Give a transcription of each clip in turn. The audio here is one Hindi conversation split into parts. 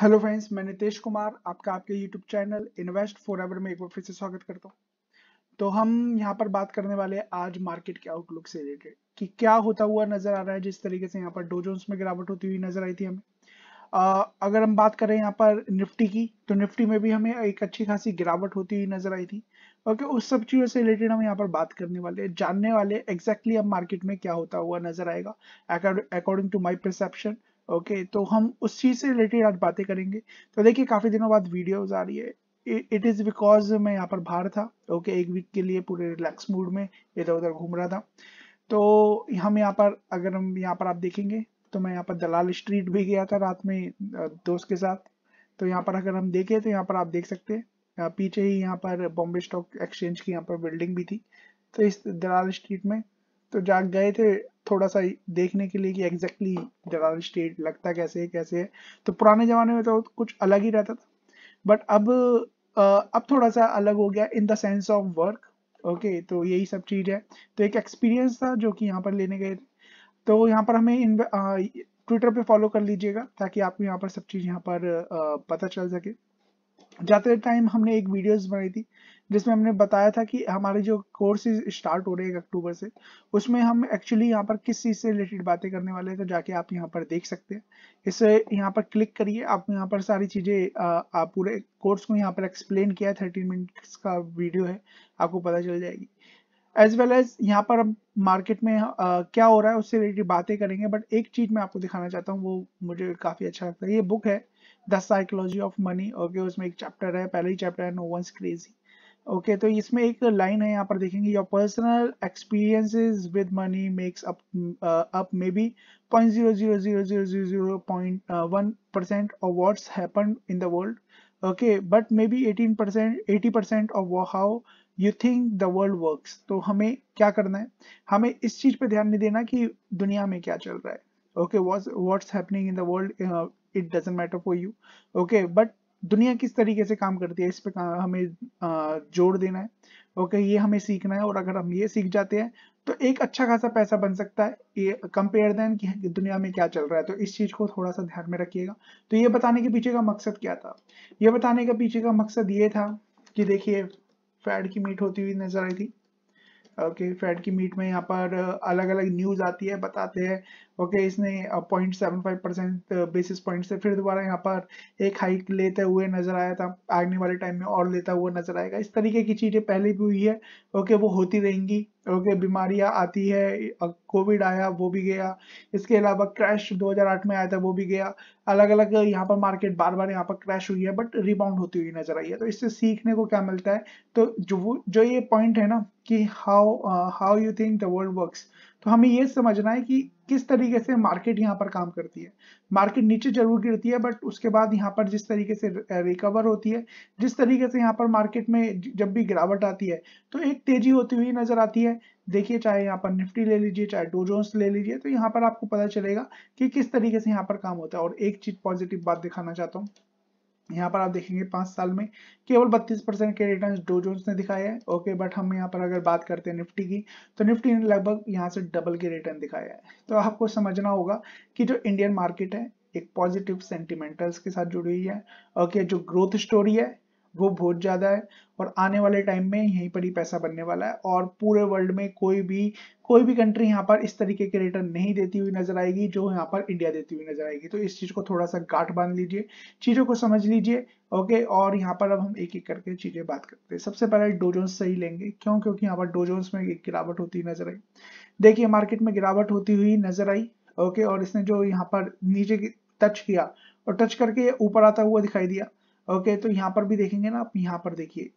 हेलो फ्रेंड्स मैं नितेश कुमार आपका आपके YouTube channel invest for ever में एक बार फिर से स्वागत करता हूँ तो हम यहाँ पर बात करने वाले हैं आज मार्केट के आउटलुक से रिलेटेड कि क्या होता हुआ नजर आ रहा है जिस तरीके से यहाँ पर डोजोन्स में गिरावट होती हुई नजर आई थी हमें आ, अगर हम बात करें यहाँ पर निफ्टी की तो निफ्टी में भी हमें एक अच्छी खासी गिरावट होती हुई नजर आई थी ओके उस सब चीज़ों से रिलेटेड हम यहाँ पर बात करने वाले जानने वाले एग्जैक्टली exactly अब मार्केट में क्या होता हुआ नजर आएगा according to my perception okay तो हम उस चीज़ से रिलेटेड आज बातें करेंगे तो देखिए काफ़ी दिनों बाद वीडियोज आ रही है इट इज़ बिकॉज मैं यहाँ पर बाहर था ओके okay, एक वीक के लिए पूरे रिलैक्स मूड में इधर उधर घूम रहा था तो हम यहाँ पर अगर हम यहाँ पर आप देखेंगे तो मैं यहाँ पर दलाल स्ट्रीट भी गया था रात में दोस्त के साथ तो यहाँ पर अगर हम देखें तो यहाँ पर आप देख सकते हैं पीछे ही यहाँ पर बॉम्बे स्टॉक एक्सचेंज की यहाँ पर बिल्डिंग भी थी तो इस दलाल स्ट्रीट में तो जाग गए थे थोड़ा सा देखने के लिए कि एग्जैक्टली exactly जलाल स्टेट लगता कैसे है कैसे है तो पुराने ज़माने में तो कुछ अलग ही रहता था बट अब अब थोड़ा सा अलग हो गया in the sense of work okay तो यही सब चीज़ है तो एक एक्सपीरियंस था जो कि यहाँ पर लेने गए थे तो यहाँ पर हमें इन ट्विटर पे फॉलो कर लीजिएगा ताकि आपको यहाँ पर सब चीज़ यहाँ पर पता चल सके जाते टाइम हमने एक वीडियोस बनाई थी जिसमें हमने बताया था कि हमारे जो कोर्सेज स्टार्ट हो रहे हैं अक्टूबर से उसमें हम एक्चुअली यहाँ पर किस चीज़ से रिलेटेड बातें करने वाले हैं तो जाके आप यहाँ पर देख सकते हैं इसे यहाँ पर क्लिक करिए आप यहाँ पर सारी चीज़ें आप पूरे कोर्स को यहाँ पर एक्सप्लेन किया है थर्टीन मिनट्स का वीडियो है आपको पता चल जाएगी एज वेल एज यहाँ पर मार्केट में आ, क्या हो रहा है उससे रिलेटेड बातें करेंगे बट एक चीज़ मैं आपको दिखाना चाहता हूँ वो मुझे काफ़ी अच्छा लगता है ये बुक है the psychology of money okay उसमें एक चैप्टर है पहले ही चैप्टर है नो वंस क्रेजी ओके तो इसमें एक लाइन है यहाँ पर देखेंगे your personal experiences with money makes up up maybe point zero zero zero zero zero zero point one percent of what's happen in the world okay but maybe eighteen percent eighty percent of वो how you think the world works तो हमें क्या करना है हमें इस चीज पे ध्यान नहीं देना कि दुनिया में क्या चल रहा है okay what's happening in the world it doesn't matter for you okay but दुनिया किस तरीके से काम करती है इस पे हमें जोर देना है ओके ये हमें सीखना है और अगर हम ये सीख जाते हैं तो एक अच्छा खासा पैसा बन सकता है कंपेयर देन कि दुनिया में क्या चल रहा है तो इस चीज को थोड़ा सा ध्यान में रखिएगा तो ये बताने के पीछे का मकसद क्या था ये बताने के पीछे का मकसद ये था कि देखिए फैट की मीट होती हुई नजर आई थी ओके okay, फैट की मीट में यहाँ पर अलग अलग न्यूज आती है बताते हैं ओके इसने point seven five percent basis point से फिर दोबारा यहाँ पर एक हाइक लेते हुए नजर आया था आगने वाले टाइम में और लेता हुआ नजर आएगा इस तरीके की चीजें पहले भी हुई है ओके वो होती रहेंगी ओके okay, बीमारियां आती है कोविड आया वो भी गया इसके अलावा क्रैश 2008 में आया था वो भी गया अलग अलग यहाँ पर मार्केट बार बार यहाँ पर क्रैश हुई है बट रिबाउंड होती हुई नजर आई है तो इससे सीखने को क्या मिलता है तो जो जो ये पॉइंट है ना कि how how you think the world work तो हमें ये समझना है कि किस तरीके से मार्केट यहाँ पर काम करती है मार्केट नीचे जरूर गिरती है बट उसके बाद यहाँ पर जिस तरीके से रिकवर होती है जिस तरीके से यहाँ पर मार्केट में जब भी गिरावट आती है तो एक तेजी होती हुई नजर आती है देखिए चाहे यहाँ पर निफ्टी ले लीजिए चाहे डोजोन्स ले लीजिए तो यहाँ पर आपको पता चलेगा कि किस तरीके से यहाँ पर काम होता है और एक चीज पॉजिटिव बात दिखाना चाहता हूँ यहाँ पर आप देखेंगे पांच साल में केवल बत्तीस परसेंट के रिटर्न डोजोन्स ने दिखाए हैं ओके बट हम यहाँ पर अगर बात करते हैं निफ्टी की तो निफ्टी ने लगभग यहाँ से डबल के रिटर्न दिखाया है तो आपको समझना होगा कि जो इंडियन मार्केट है एक पॉजिटिव सेंटिमेंटल्स के साथ जुड़ी हुई है ओके जो ग्रोथ स्टोरी है वो बहुत ज़्यादा है और आने वाले टाइम में यहीं पर ही पैसा बनने वाला है और पूरे वर्ल्ड में कोई भी कोई भी कंट्री यहाँ पर इस तरीके के रिटर्न नहीं देती हुई नजर आएगी जो यहाँ पर इंडिया देती हुई नजर आएगी तो इस चीज़ को थोड़ा सा गाठ बांध लीजिए चीज़ों को समझ लीजिए ओके और यहाँ पर अब हम एक एक करके चीज़ें बात करते हैं सबसे पहले डोजोन्स सही लेंगे क्यों क्योंकि यहाँ पर डोजोन्स में एक गिरावट होती नजर आई देखिए मार्केट में गिरावट होती हुई नजर आई ओके और इसने जो यहाँ पर नीचे टच किया और टच करके ऊपर आता हुआ दिखाई दिया ओके तो यहाँ पर भी देखेंगे ना आप यहाँ पर देखिए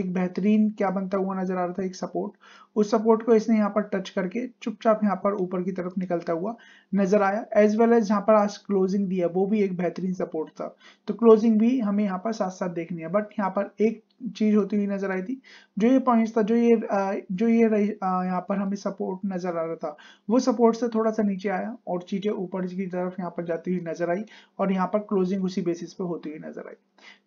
एक बेहतरीन क्या बनता हुआ नजर आ रहा था एक सपोर्ट उस सपोर्ट को इसने यहाँ पर टच करके चुपचाप यहाँ पर ऊपर की तरफ निकलता हुआ नजर आया एज वेल एज यहाँ पर आज क्लोजिंग दिया वो भी एक बेहतरीन सपोर्ट था तो क्लोजिंग भी हमें यहाँ पर साथ साथ देखनी है बट यहाँ पर एक चीज होती हुई नजर आई थी जो ये पॉइंट था जो ये जो ये यहाँ पर हमें सपोर्ट नजर आ रहा था वो सपोर्ट से थोड़ा सा नीचे आया और चीजें ऊपर की तरफ यहाँ पर जाती हुई नजर आई और यहाँ पर क्लोजिंग उसी बेसिस पे होती हुई नजर आई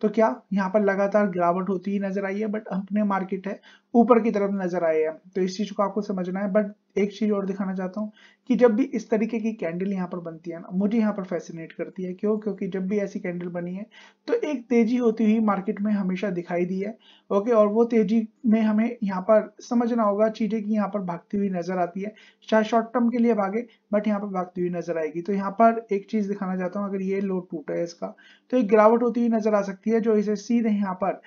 तो क्या यहाँ पर लगातार गिरावट होती हुई नजर आई है बट अपने मार्केट है ऊपर की तरफ नजर आए हैं तो तो इस चीज को आपको समझना है बट एक चीज और दिखाना चाहता हूँ कि जब भी इस तरीके की कैंडल यहाँ पर बनती है ना मुझे यहाँ पर फैसिनेट करती है क्यों क्योंकि जब भी ऐसी कैंडल बनी है तो एक तेजी होती हुई मार्केट में हमेशा दिखाई दी है ओके और वो तेजी में हमें यहाँ पर समझना होगा चीजें की यहाँ पर भागती हुई नजर आती है चाहे शॉर्ट टर्म के लिए भागे बट यहाँ पर भागती हुई नजर आएगी तो यहाँ पर एक चीज दिखाना चाहता हूँ अगर ये लोड टूटा है इसका तो एक गिरावट होती हुई नजर आ सकती है जो इसे सीधे यहाँ पर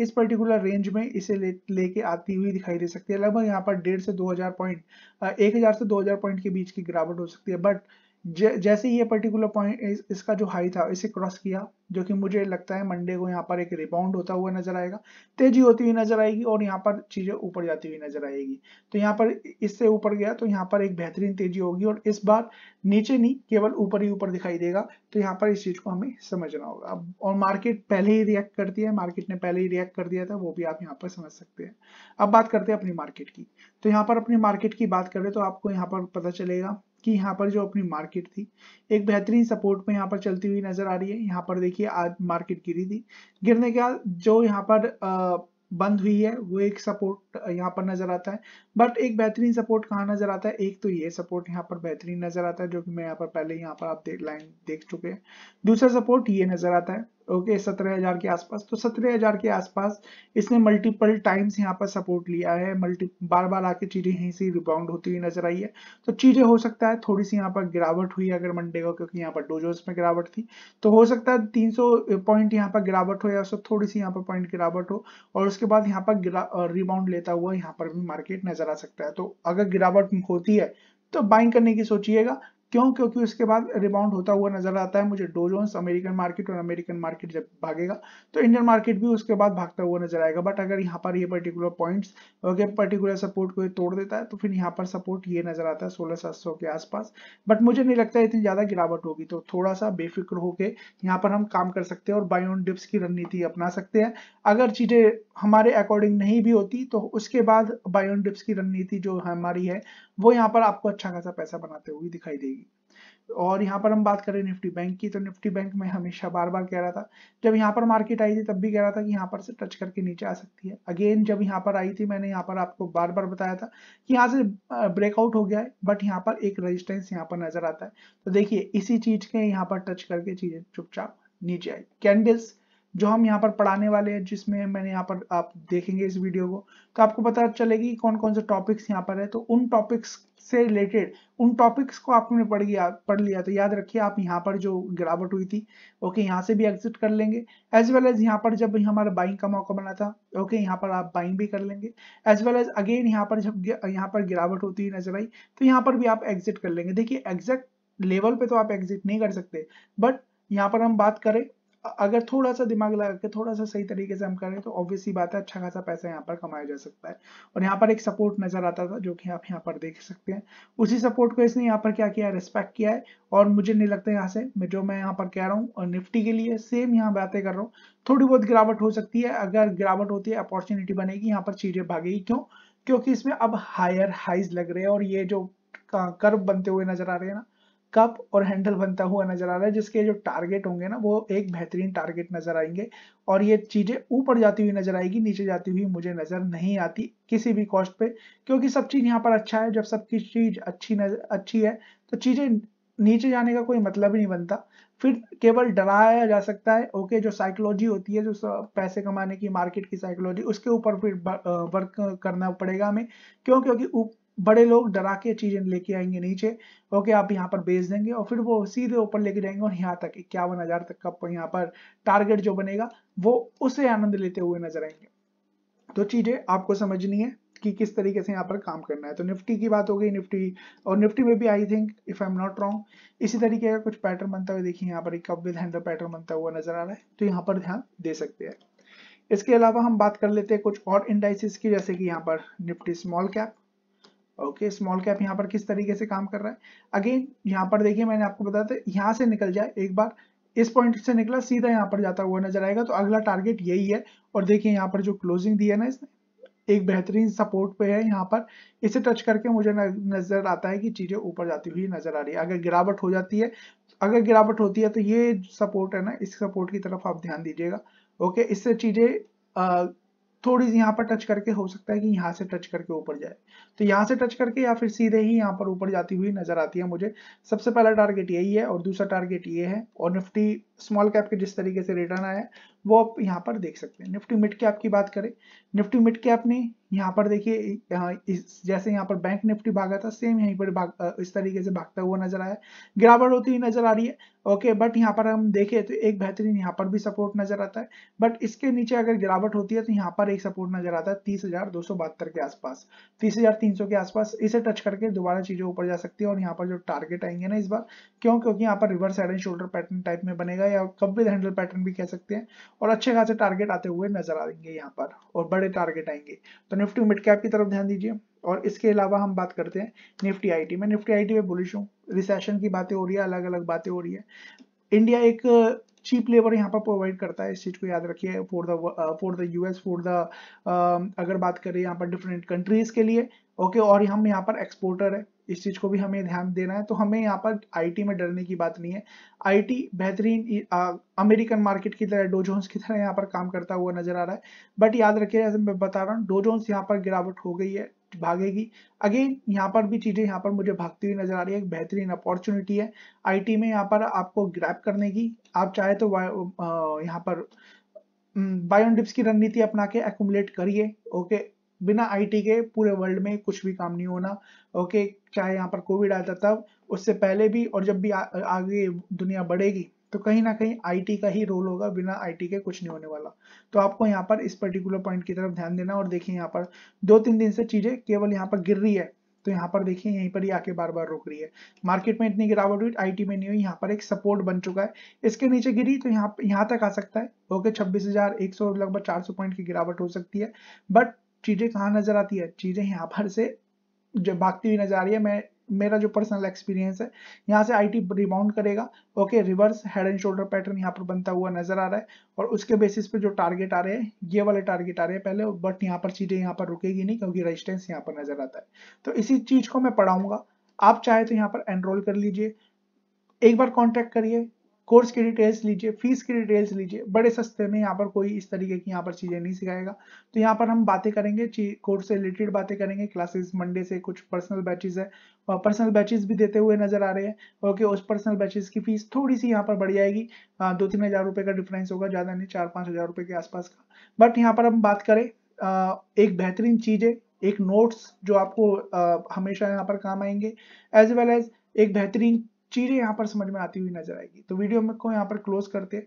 इस पर्टिकुलर रेंज में इसे लेके ले आती हुई दिखाई दे सकती है लगभग यहाँ पर डेढ़ से दो हजार पॉइंट एक हजार से दो हजार पॉइंट के बीच की गिरावट हो सकती है बट जैसे ये पर्टिकुलर पॉइंट इस, इसका जो हाई था इसे क्रॉस किया जो कि मुझे लगता है मंडे को यहाँ पर एक रिबाउंड होता हुआ नजर आएगा तेजी होती हुई नजर आएगी और यहाँ पर चीजें ऊपर जाती हुई नजर आएगी तो यहाँ पर इससे ऊपर गया तो यहाँ पर एक बेहतरीन तेजी होगी और इस बार नीचे नहीं केवल ऊपर ही ऊपर दिखाई देगा तो यहाँ पर इस चीज को हमें समझना होगा और मार्केट पहले ही रिएक्ट करती है मार्केट ने पहले ही रिएक्ट कर दिया था वो भी आप यहाँ पर समझ सकते हैं अब बात करते हैं अपनी मार्केट की तो यहाँ पर अपनी मार्केट की बात करें तो आपको यहाँ पर पता चलेगा कि यहाँ पर जो अपनी मार्केट थी एक बेहतरीन सपोर्ट में यहाँ पर चलती हुई नजर आ रही है यहाँ पर देखिए आज मार्केट गिरी थी गिरने के बाद जो यहाँ पर बंद हुई है वो एक सपोर्ट यहाँ पर नजर आता है बट एक बेहतरीन सपोर्ट कहाँ नजर आता है एक तो ये सपोर्ट यहाँ पर बेहतरीन नजर आता है जो कि मैं यहाँ पर पहले यहाँ पर आप लाइन देख चुके हैं दूसरा सपोर्ट ये नजर आता है ओके सत्रह हजार के आसपास तो सत्रह हजार के आसपास इसने मल्टीपल टाइम्स यहाँ पर सपोर्ट लिया है मल्टी बार बार आके चीजें यहीं से रिबाउंड होती हुई नजर आई है तो चीजें हो सकता है थोड़ी सी यहाँ पर गिरावट हुई अगर मंडे को क्योंकि यहाँ पर डोजोस में गिरावट थी तो हो सकता है तीन पॉइंट यहाँ पर गिरावट हो या उससे थोड़ी सी यहाँ पर पॉइंट गिरावट हो और उसके बाद यहाँ पर रिबाउंड लेता हुआ यहाँ पर भी मार्केट नजर आ सकता है तो अगर गिरावट होती है तो बाइंग करने की सोचिएगा क्यों क्योंकि उसके बाद रिबाउंड होता हुआ नजर आता है मुझे डोजोन्स अमेरिकन मार्केट और अमेरिकन मार्केट जब भागेगा तो इंडियन मार्केट भी उसके बाद भागता हुआ नजर आएगा बट अगर यहाँ पर ये particular points okay particular support को तोड़ देता है तो फिर यहाँ पर सपोर्ट ये नजर आता है सोलह सात सौ के आसपास बट मुझे नहीं लगता इतनी ज्यादा गिरावट होगी तो थोड़ा सा बेफिक्र होकर यहाँ पर हम काम कर सकते हैं और बायोन डिप्स की रणनीति अपना सकते हैं अगर चीजें हमारे अकॉर्डिंग नहीं भी होती तो उसके बाद बायोन डिप्स की रणनीति जो हमारी है वो यहाँ पर आपको अच्छा खासा पैसा बनाते हुए दिखाई देगी और यहाँ पर हम बात करें निफ्टी बैंक की तो निफ्टी बैंक में हमेशा बार बार कह रहा था जब यहाँ पर मार्केट आई थी तब भी कह रहा था कि यहाँ पर से टच करके नीचे आ सकती है अगेन जब यहाँ पर आई थी मैंने यहाँ पर आपको बार बार बताया था कि यहाँ से ब्रेकआउट हो गया है बट यहाँ पर एक रजिस्टेंस यहाँ पर नजर आता है तो देखिए इसी चीज के यहाँ पर टच करके चीजें चुपचाप नीचे आई कैंडल्स जो हम यहाँ पर पढ़ाने वाले हैं जिसमें मैंने यहाँ पर आप देखेंगे इस वीडियो को तो आपको पता चलेगी कौन कौन से टॉपिक्स यहाँ पर है तो उन टॉपिक्स से रिलेटेड उन टॉपिक्स को आपने पढ़ लिया पढ़ लिया तो याद रखिए आप यहाँ पर जो गिरावट हुई थी ओके यहाँ से भी एग्जिट कर लेंगे एज वेल एज यहाँ पर जब हमारा बाइंग का मौका बना था ओके यहाँ पर आप बाइंग भी कर लेंगे एज वेल एज अगेन यहाँ पर जब यहाँ पर गिरावट होती है नजर आई तो यहाँ पर भी आप एग्जिट कर लेंगे देखिए एग्जैक्ट लेवल पे तो आप एग्जिट नहीं कर सकते बट यहाँ पर हम बात करें अगर थोड़ा सा दिमाग लगा के थोड़ा सा सही तरीके से हम करें तो ऑब्वियसली बात है अच्छा खासा पैसा यहाँ पर कमाया जा सकता है और यहाँ पर एक सपोर्ट नजर आता था जो कि आप यहाँ पर देख सकते हैं उसी सपोर्ट को इसने यहाँ पर क्या किया रिस्पेक्ट किया है और मुझे नहीं लगता यहाँ से जो मैं यहाँ पर कह रहा हूँ और निफ्टी के लिए सेम यहाँ बातें कर रहा हूँ थोड़ी बहुत गिरावट हो सकती है अगर गिरावट होती है अपॉर्चुनिटी बनेगी यहाँ पर चीजें भागेगी क्यों क्योंकि इसमें अब हायर हाइज लग रहे हैं और ये जो कर्व बनते हुए नजर आ रहे हैं ना कप और हैंडल बनता हुआ नजर आ रहा है जिसके जो टारगेट होंगे ना वो एक बेहतरीन टारगेट नजर आएंगे और ये चीजें ऊपर जाती हुई नजर आएगी नीचे जाती हुई मुझे नजर नहीं आती किसी भी कॉस्ट पे क्योंकि सब चीज यहाँ पर अच्छा है जब सबकी चीज अच्छी नजर अच्छी है तो चीजें नीचे जाने का कोई मतलब ही नहीं बनता फिर केवल डराया जा सकता है ओके जो साइकोलॉजी होती है जो पैसे कमाने की मार्केट की साइकोलॉजी उसके ऊपर फिर वर्क करना पड़ेगा हमें क्यों क्योंकि बड़े लोग डरा के चीजें लेके आएंगे नीचे ओके आप यहाँ पर बेच देंगे और फिर वो सीधे ऊपर लेके जाएंगे और यहाँ तक इक्यावन हजार तक का यहाँ पर टारगेट जो बनेगा वो उसे आनंद लेते हुए नजर आएंगे तो चीजें आपको समझनी है कि किस तरीके से यहाँ पर काम करना है तो निफ्टी की बात हो गई निफ्टी और निफ्टी में भी I think if I am not wrong इसी तरीके का कुछ पैटर्न बनता हुआ देखिए यहाँ पर एक कप हैंडल पैटर्न बनता हुआ नजर आ रहा है तो यहाँ पर ध्यान दे सकते हैं इसके अलावा हम बात कर लेते हैं कुछ और इंडाइसिस की जैसे कि यहाँ पर Nifty small cap okay small cap यहाँ पर किस तरीके से काम कर रहा है अगेन यहाँ पर देखिए मैंने आपको बताया था यहाँ से निकल जाए एक बार इस पॉइंट से निकला सीधा यहाँ पर जाता हुआ नजर आएगा तो अगला टारगेट यही है और देखिए यहाँ पर जो क्लोजिंग दी है ना इसने एक बेहतरीन सपोर्ट पे है यहाँ पर इसे टच करके मुझे नजर आता है कि चीजें ऊपर जाती हुई नजर आ रही है अगर गिरावट हो जाती है अगर गिरावट होती है तो ये सपोर्ट है ना इस सपोर्ट की तरफ आप ध्यान दीजिएगा ओके इससे चीजें थोड़ी सी यहाँ पर टच करके हो सकता है कि यहाँ से टच करके ऊपर जाए तो यहाँ से टच करके या फिर सीधे ही यहाँ पर ऊपर जाती हुई नजर आती है मुझे सबसे पहला टारगेट यही है और दूसरा टारगेट ये है और निफ्टी स्मॉल कैप के जिस तरीके से रिटर्न आया है वो आप यहाँ पर देख सकते हैं निफ्टी मिड कैप की बात करें निफ्टी मिड कैप ने यहाँ पर देखिए जैसे यहाँ पर बैंक निफ्टी भागा था सेम यहीं पर भाग इस तरीके से भागता हुआ नजर आया गिरावट होती हुई नजर आ रही है ओके बट यहाँ पर हम देखे तो एक बेहतरीन यहाँ पर भी सपोर्ट नजर आता है बट इसके नीचे अगर गिरावट होती है तो यहाँ पर एक सपोर्ट नजर आता है तीस के आसपास तीस के आसपास इसे टच करके दोबारा चीजें ऊपर जा सकती है और यहाँ पर जो टारगेट आएंगे ना इस बार क्यों क्योंकि यहाँ पर reverse head and shoulder pattern type में बनेगा या कब्बिल हैंडल पैटर्न भी कह सकते हैं और अच्छे खासे टारगेट आते हुए नजर आएंगे यहाँ पर और बड़े टारगेट आएंगे तो निफ्टी मिड कैप की तरफ ध्यान दीजिए और इसके अलावा हम बात करते हैं निफ्टी आईटी में निफ्टी आईटी में बुलिश हूँ रिसेशन की बातें हो रही है अलग अलग बातें हो रही है इंडिया एक चीप लेबर यहाँ पर प्रोवाइड करता है इस चीज को याद रखिए for the for the US for the अगर बात करें यहाँ पर डिफरेंट कंट्रीज के लिए ओके okay, और हम यहाँ पर एक्सपोर्टर है इस चीज को भी हमें ध्यान देना है तो हमें यहाँ पर आईटी में डरने की बात नहीं है आईटी बेहतरीन अमेरिकन मार्केट की तरह डोजोन्स की तरह यहाँ पर काम करता हुआ नजर आ रहा है बट याद रखिए जैसे मैं बता रहा हूँ डोजोन्स यहाँ पर गिरावट हो गई है भागेगी अगेन यहाँ पर भी चीजें यहाँ पर मुझे भागती हुई नजर आ रही है एक बेहतरीन अपॉर्चुनिटी है आईटी में यहाँ पर आपको ग्रैप करने की आप चाहे तो यहाँ पर बायोन डिप्स की रणनीति अपना के एकट करिए ओके बिना आईटी के पूरे वर्ल्ड में कुछ भी काम नहीं होना ओके चाहे यहाँ पर कोविड आया था तब उससे पहले भी और जब भी आ, आगे दुनिया बढ़ेगी तो कहीं ना कहीं आईटी का ही रोल होगा बिना आईटी के कुछ नहीं होने वाला तो आपको यहाँ पर इस पर्टिकुलर पॉइंट की तरफ ध्यान देना और देखिए यहाँ पर दो तीन दिन से चीजें केवल यहाँ पर गिर रही है तो यहाँ पर देखिए यहीं पर ही आके बार बार रोक रही है मार्केट में इतनी गिरावट हुई आईटी में नहीं हुई यहाँ पर एक सपोर्ट बन चुका है इसके नीचे गिरी तो यहाँ यहाँ तक आ सकता है ओके छब्बीस हजार एक सौ लगभग चार सौ पॉइंट की गिरावट हो सकती है बट चीजें कहाँ नजर आती है चीजें यहाँ पर से जब भागती हुई नजर आ रही है मैं मेरा जो पर्सनल एक्सपीरियंस है यहाँ से आईटी रिबाउंड करेगा okay reverse head and shoulder pattern यहाँ पर बनता हुआ नजर आ रहा है और उसके बेसिस पे जो टारगेट आ रहे हैं ये वाले टारगेट आ रहे हैं पहले बट यहाँ पर चीजें यहाँ पर रुकेगी नहीं क्योंकि रजिस्टेंस यहाँ पर नजर आता है तो इसी चीज को मैं पढ़ाऊंगा आप चाहे तो यहाँ पर एनरोल कर लीजिए एक बार कॉन्टेक्ट करिए कोर्स की डिटेल्स लीजिए फीस की डिटेल्स लीजिए बड़े सस्ते में यहाँ पर कोई इस तरीके की यहाँ पर चीज़ें नहीं सिखाएगा तो यहाँ पर हम बातें करेंगे कोर्स से रिलेटेड बातें करेंगे क्लासेस मंडे से कुछ पर्सनल बैचेज है पर्सनल बैचेज भी देते हुए नजर आ रहे हैं ओके उस पर्सनल बैचेज की फीस थोड़ी सी यहाँ पर बढ़ जाएगी दो तीन हज़ार रुपए का डिफरेंस होगा ज़्यादा नहीं चार पांच हज़ार रुपए के आसपास का बट यहाँ पर हम बात करें एक बेहतरीन चीज़ है एक नोट्स जो आपको हमेशा यहाँ पर काम आएंगे एज वेल एज एक बेहतरीन चीज़ें यहाँ पर समझ में आती हुई नजर आएगी तो वीडियो में को यहाँ पर क्लोज करते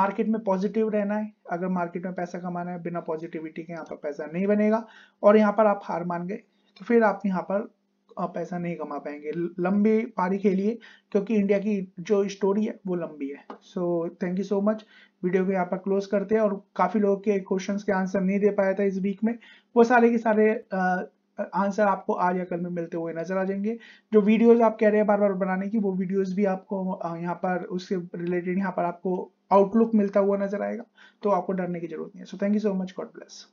मार्केट में पॉजिटिव रहना है अगर मार्केट में पैसा कमाना है बिना पॉजिटिविटी के यहाँ पर पैसा नहीं बनेगा और यहाँ पर आप हार मान गए तो फिर आप यहाँ पर पैसा नहीं कमा पाएंगे लंबी पारी खेलिए क्योंकि इंडिया की जो स्टोरी है वो लंबी है so thank you so much video को यहाँ पर क्लोज करते हैं और काफ़ी लोगों के क्वेश्चंस के आंसर नहीं दे पाया था इस वीक में वो सारे के सारे आंसर आपको आज या कल में मिलते हुए नजर आ जाएंगे जो वीडियोस आप कह रहे हैं बार बार बनाने की वो वीडियोस भी आपको यहाँ पर उससे रिलेटेड यहाँ पर आपको आउटलुक मिलता हुआ नजर आएगा तो आपको डरने की जरूरत नहीं है so thank you so much god bless